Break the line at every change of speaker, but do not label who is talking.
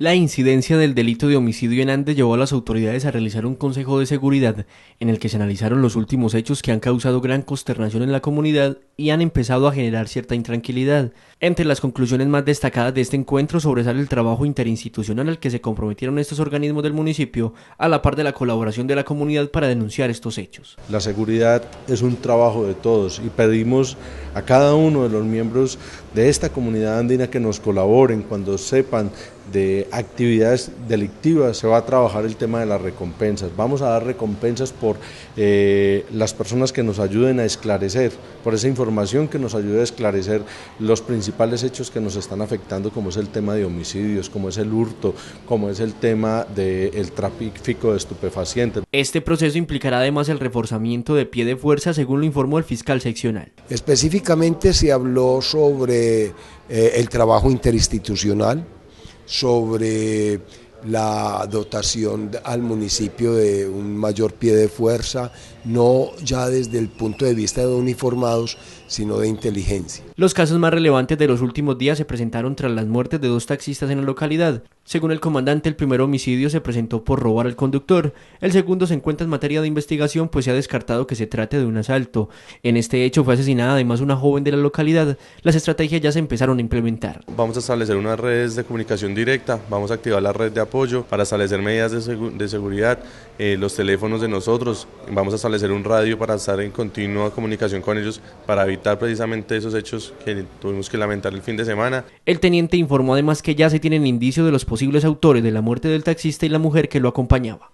La incidencia del delito de homicidio en Andes llevó a las autoridades a realizar un consejo de seguridad en el que se analizaron los últimos hechos que han causado gran consternación en la comunidad y han empezado a generar cierta intranquilidad. Entre las conclusiones más destacadas de este encuentro sobresale el trabajo interinstitucional al que se comprometieron estos organismos del municipio a la par de la colaboración de la comunidad para denunciar estos hechos.
La seguridad es un trabajo de todos y pedimos a cada uno de los miembros de esta comunidad andina que nos colaboren cuando sepan de actividades delictivas, se va a trabajar el tema de las recompensas. Vamos a dar recompensas por eh, las personas que nos ayuden a esclarecer, por esa información que nos ayude a esclarecer los principales hechos que nos están afectando, como es el tema de homicidios, como es el hurto, como es el tema del tráfico de estupefacientes.
Este proceso implicará además el reforzamiento de pie de fuerza, según lo informó el fiscal seccional. Específicamente
se habló sobre eh, el trabajo interinstitucional sobre la dotación al municipio de un mayor pie de fuerza no ya desde el punto de vista de uniformados, sino de inteligencia.
Los casos más relevantes de los últimos días se presentaron tras las muertes de dos taxistas en la localidad. Según el comandante, el primer homicidio se presentó por robar al conductor. El segundo se encuentra en materia de investigación, pues se ha descartado que se trate de un asalto. En este hecho fue asesinada además una joven de la localidad. Las estrategias ya se empezaron a implementar.
Vamos a establecer unas redes de comunicación directa, vamos a activar la red de apoyo para establecer medidas de, seguridad, eh, los teléfonos de nosotros, vamos a establecer ser un radio para estar en continua comunicación con ellos para evitar precisamente esos hechos que tuvimos que lamentar el fin de semana.
El teniente informó además que ya se tienen indicios de los posibles autores de la muerte del taxista y la mujer que lo acompañaba.